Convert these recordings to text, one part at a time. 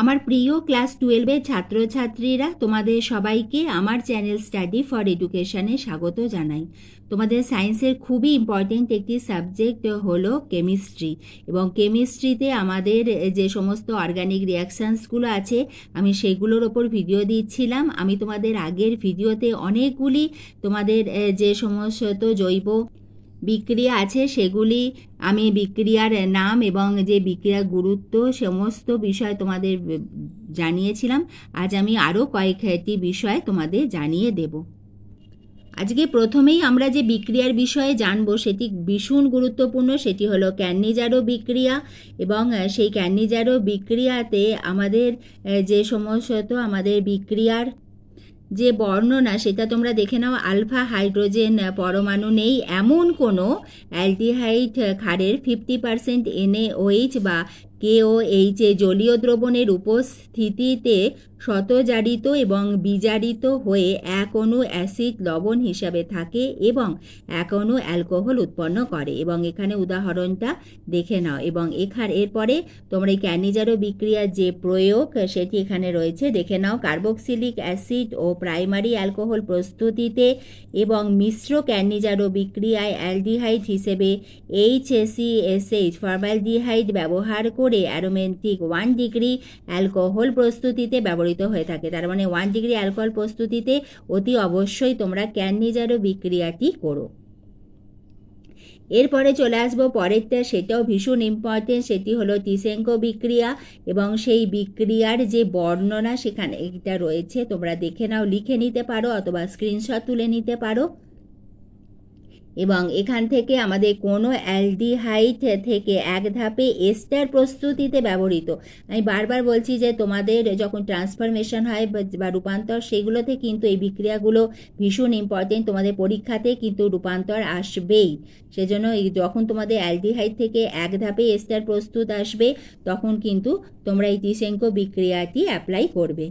আমার প্রিয় ক্লাস টুয়েলভের ছাত্রছাত্রীরা তোমাদের সবাইকে আমার চ্যানেল স্টাডি ফর এডুকেশানে স্বাগত জানাই তোমাদের সায়েন্সের খুবই ইম্পর্টেন্ট একটি সাবজেক্ট হলো কেমিস্ট্রি এবং কেমিস্ট্রিতে আমাদের যে সমস্ত অর্গানিক রিয়াকশানসগুলো আছে আমি সেগুলোর ওপর ভিডিও দিচ্ছিলাম আমি তোমাদের আগের ভিডিওতে অনেকগুলি তোমাদের যে সমস্ত জৈব বিক্রিয়া আছে সেগুলি আমি বিক্রিয়ার নাম এবং যে বিক্রিয়ার গুরুত্ব সমস্ত বিষয় তোমাদের জানিয়েছিলাম আজ আমি আরও কয়েকটি বিষয় তোমাদের জানিয়ে দেব আজকে প্রথমেই আমরা যে বিক্রিয়ার বিষয়ে জানবো সেটি ভীষণ গুরুত্বপূর্ণ সেটি হলো ক্যান্নিজারো বিক্রিয়া এবং সেই ক্যান্নিজারো বিক্রিয়াতে আমাদের যে সমস্ত আমাদের বিক্রিয়ার যে বর্ণনা সেটা তোমরা দেখে নাও আলফা হাইড্রোজেন পরমাণু নেই এমন কোনো অ্যালটিহাইড খারের ফিফটি পারসেন্ট এনএওএইচ বা কেওএইচে জলীয় দ্রবণের উপস্থিতিতে শতজারিত এবং বিজারিত হয়ে এক অনু অ্যাসিড লবণ হিসাবে থাকে এবং এক অনু অ্যালকোহল উৎপন্ন করে এবং এখানে উদাহরণটা দেখে নাও এবং এখার এরপরে তোমরা এই ক্যানিজারো বিক্রিয়ার যে প্রয়োগ সেটি এখানে রয়েছে দেখে নাও কার্বক্সিলিক অ্যাসিড ও প্রাইমারি অ্যালকোহল প্রস্তুতিতে এবং মিশ্র ক্যানিজারো বিক্রিয়ায় অ্যালডিহাইড হিসেবে এইচএসিএসএইচ ফর্মালডিহাইড ব্যবহার করে করে অ্যারোমেন্টিক ওয়ান ডিগ্রি অ্যালকোহল প্রস্তুতিতে ব্যবহৃত হয়ে থাকে তার মানে ওয়ান ডিগ্রি অ্যালকোহল প্রস্তুতিতে অতি অবশ্যই তোমরা ক্যান্নিজারো বিক্রিয়াটি করো এরপরে চলে আসবো পরেরটা সেটাও ভীষণ ইম্পর্টেন্ট সেটি হলো টিসেঙ্কো বিক্রিয়া এবং সেই বিক্রিয়ার যে বর্ণনা সেখানে এটা রয়েছে তোমরা দেখে নাও লিখে নিতে পারো অথবা স্ক্রিনশট তুলে নিতে পারো এবং এখান থেকে আমাদের কোনো অ্যালডিহাইট থেকে এক ধাপে এস্টার প্রস্তুতিতে ব্যবহৃত আমি বারবার বলছি যে তোমাদের যখন ট্রান্সফরমেশন হয় বা রূপান্তর সেগুলোতে কিন্তু এই বিক্রিয়াগুলো ভীষণ ইম্পর্টেন্ট তোমাদের পরীক্ষাতে কিন্তু রূপান্তর আসবেই সেজন্য যখন তোমাদের হাইট থেকে এক ধাপে এস্টার প্রস্তুত আসবে তখন কিন্তু তোমরা এই টিসেঙ্কো বিক্রিয়াটি অ্যাপ্লাই করবে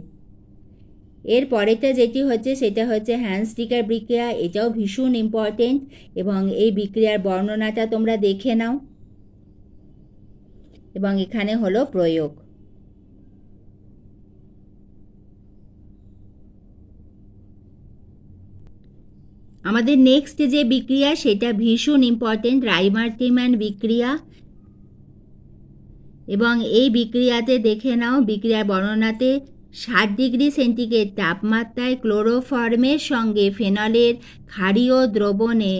এর পরেরটা যেটি হচ্ছে সেটা হচ্ছে হ্যান্ডস্টিকার বিক্রিয়া এটাও ভীষণ ইম্পর্টেন্ট এবং এই বিক্রিয়ার বর্ণনাটা তোমরা দেখে নাও এবং এখানে হলো প্রয়োগ আমাদের নেক্সট যে বিক্রিয়া সেটা ভীষণ ইম্পর্টেন্ট রাইমার্টিম্যান বিক্রিয়া এবং এই বিক্রিয়াতে দেখে নাও বিক্রিয়ার বর্ণনাতে সাত ডিগ্রি সেন্টিগ্রেড তাপমাত্রায় ক্লোরোফর্মের সঙ্গে ফেনলের ক্ষারীয় দ্রবণে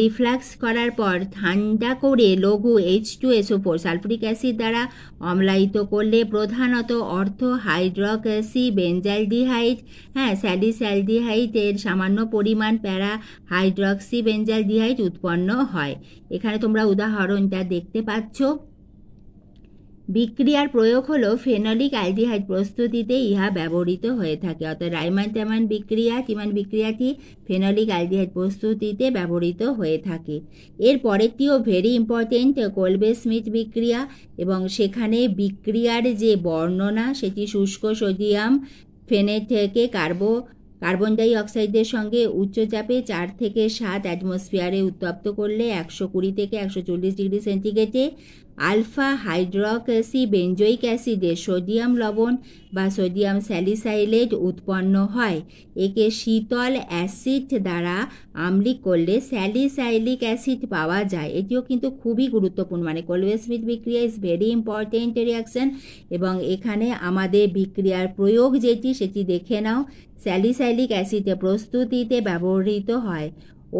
রিফ্লাক্স করার পর ঠান্ডা করে লঘু H two S four sulphuric acid দ্বারা অম্লায়িত করলে প্রধানত অর্থ হাইড্রোক্যাসি বেঞ্জালডিহাইড হ্যাঁ স্যালিস্যালডিহাইটের সামান্য পরিমাণ প্যারা হাইড্রক্সি বেঞ্জালডিহাইড উৎপন্ন হয় এখানে তোমরা উদাহরণটা দেখতে পাচ্ছ বিক্রিয়ার প্রয়োগ হলো ফেনলিক অ্যালডিহাইড প্রস্তুতিতে ইহা ব্যবহৃত হয়ে থাকে অর্থাৎ রাইমান তেমান বিক্রিয়া চিমান বিক্রিয়াটি ফেনলিক অ্যালডিহাইড প্রস্তুতিতে ব্যবহৃত হয়ে থাকে এর পরেরটিও ভেরি ইম্পর্টেন্ট কোলবে স্মিথ বিক্রিয়া এবং সেখানে বিক্রিয়ার যে বর্ণনা সেটি শুষ্ক সোডিয়াম ফেনের থেকে কার্বো কার্বন ডাই অক্সাইডের সঙ্গে উচ্চ চাপে চার থেকে সাত অ্যাটমসফিয়ারে উত্তপ্ত করলে একশো কুড়ি থেকে একশো চল্লিশ ডিগ্রি সেন্টিগ্রেডে আলফা হাইড্রোক্সি বেঞ্জয়িক অ্যাসিডে সোডিয়াম লবণ বা সোডিয়াম স্যালিসাইলেট উৎপন্ন হয় একে শীতল অ্যাসিড দ্বারা আমলিক করলে স্যালিসাইলিক অ্যাসিড পাওয়া যায় এটিও কিন্তু খুবই গুরুত্বপূর্ণ মানে কোলবেসমিট বিক্রিয়া ইজ ভেরি ইম্পর্টেন্ট রিয়াকশন এবং এখানে আমাদের বিক্রিয়ার প্রয়োগ যেটি সেটি দেখে নাও স্যালিসাইলিক অ্যাসিডে প্রস্তুতিতে ব্যবহৃত হয়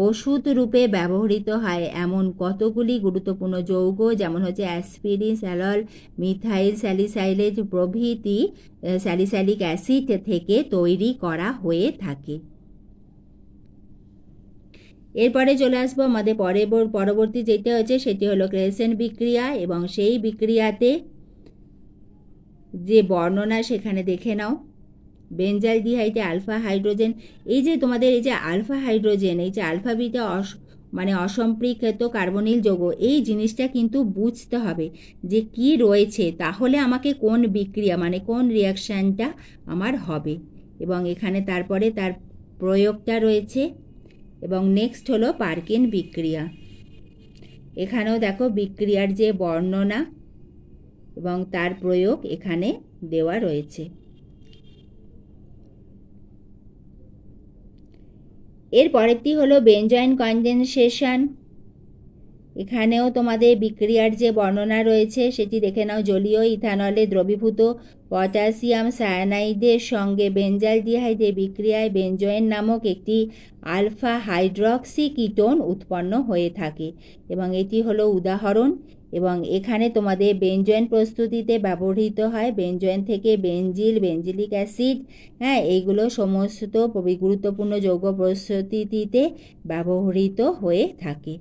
ওষুধ রূপে ব্যবহৃত হয় এমন কতগুলি গুরুত্বপূর্ণ যৌগ যেমন হচ্ছে অ্যাসপিরিন স্যালল মিথাইল স্যালিসাইলেজ প্রভৃতি স্যালিসাইলিক অ্যাসিড থেকে তৈরি করা হয়ে থাকে এরপরে চলে আসবো আমাদের পরে পরবর্তী যেটা হচ্ছে সেটি হলো ক্রেসেন বিক্রিয়া এবং সেই বিক্রিয়াতে যে বর্ণনা সেখানে দেখে নাও বেঞ্জাল ডিহাইডে আলফা হাইড্রোজেন এই যে তোমাদের এই যে আলফা হাইড্রোজেন এই যে আলফা বিটা অস মানে অসম্পৃক্ত কার্বনিল যৌগ এই জিনিসটা কিন্তু বুঝতে হবে যে কি রয়েছে তাহলে আমাকে কোন বিক্রিয়া মানে কোন রিয়াকশানটা আমার হবে এবং এখানে তারপরে তার প্রয়োগটা রয়েছে এবং নেক্সট হলো পার্কিন বিক্রিয়া এখানেও দেখো বিক্রিয়ার যে বর্ণনা এবং তার প্রয়োগ এখানে দেওয়া রয়েছে এর পরেরটি হলো বেঞ্জয়েন কনজেনসেশন এখানেও তোমাদের বিক্রিয়ার যে বর্ণনা রয়েছে সেটি দেখে নাও জলীয় ইথানলে দ্রবীভূত পটাশিয়াম সায়ানাইডের সঙ্গে বেঞ্জাল ডিহাইডের বিক্রিয়ায় বেঞ্জয়েন নামক একটি আলফা হাইড্রক্সি কিটোন উৎপন্ন হয়ে থাকে এবং এটি হলো উদাহরণ এবং এখানে তোমাদের বেঞ্জয়েন প্রস্তুতিতে ব্যবহৃত হয় বেঞ্জয়েন থেকে বেঞ্জিল বেঞ্জিলিক অ্যাসিড হ্যাঁ এইগুলো সমস্ত গুরুত্বপূর্ণ যৌগ প্রস্তুতিতে ব্যবহৃত হয়ে থাকে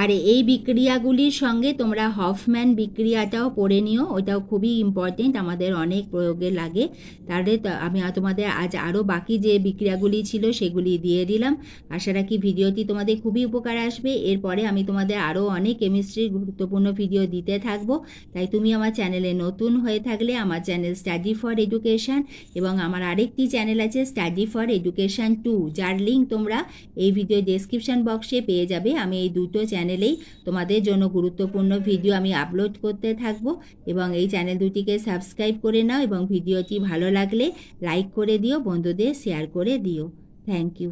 আর এই বিক্রিয়াগুলির সঙ্গে তোমরা হফম্যান বিক্রিয়াটাও পড়ে নিও ওটাও খুবই ইম্পর্টেন্ট আমাদের অনেক প্রয়োগে লাগে তাহলে আমি তোমাদের আজ আরও বাকি যে বিক্রিয়াগুলি ছিল সেগুলি দিয়ে দিলাম আশা রাখি ভিডিওটি তোমাদের খুবই উপকার আসবে এরপরে আমি তোমাদের আরও অনেক কেমিস্ট্রির গুরুত্বপূর্ণ ভিডিও দিতে থাকব তাই তুমি আমার চ্যানেলে নতুন হয়ে থাকলে আমার চ্যানেল স্টাডি ফর এডুকেশান এবং আমার আরেকটি চ্যানেল আছে স্টাডি ফর এডুকেশান টু যার লিঙ্ক তোমরা এই ভিডিও ডেসক্রিপশান বক্সে পেয়ে যাবে আমি এই দুটো চ্যানেলেই তোমাদের জন্য গুরুত্বপূর্ণ ভিডিও আমি আপলোড করতে থাকব এবং এই চ্যানেল দুটিকে সাবস্ক্রাইব করে নাও এবং ভিডিওটি ভালো লাগলে লাইক করে দিও বন্ধুদের শেয়ার করে দিও থ্যাংক ইউ